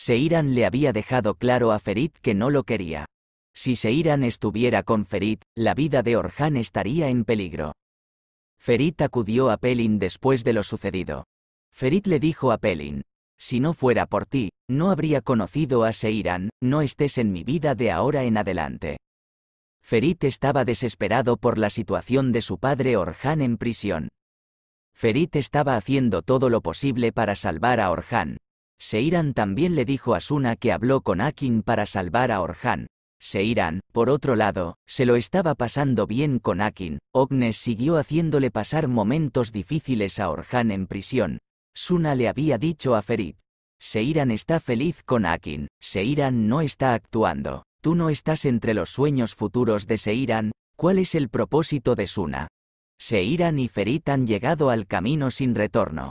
Seiran le había dejado claro a Ferit que no lo quería. Si Seiran estuviera con Ferit, la vida de Orhan estaría en peligro. Ferit acudió a Pelin después de lo sucedido. Ferit le dijo a Pelin, si no fuera por ti, no habría conocido a Seiran, no estés en mi vida de ahora en adelante. Ferit estaba desesperado por la situación de su padre Orhan en prisión. Ferit estaba haciendo todo lo posible para salvar a Orhan, Seiran también le dijo a Suna que habló con Akin para salvar a Orhan. Seiran, por otro lado, se lo estaba pasando bien con Akin. Ognes siguió haciéndole pasar momentos difíciles a Orhan en prisión. Suna le había dicho a Ferit. Seiran está feliz con Akin. Seiran no está actuando. Tú no estás entre los sueños futuros de Seiran. ¿Cuál es el propósito de Suna? Seiran y Ferit han llegado al camino sin retorno.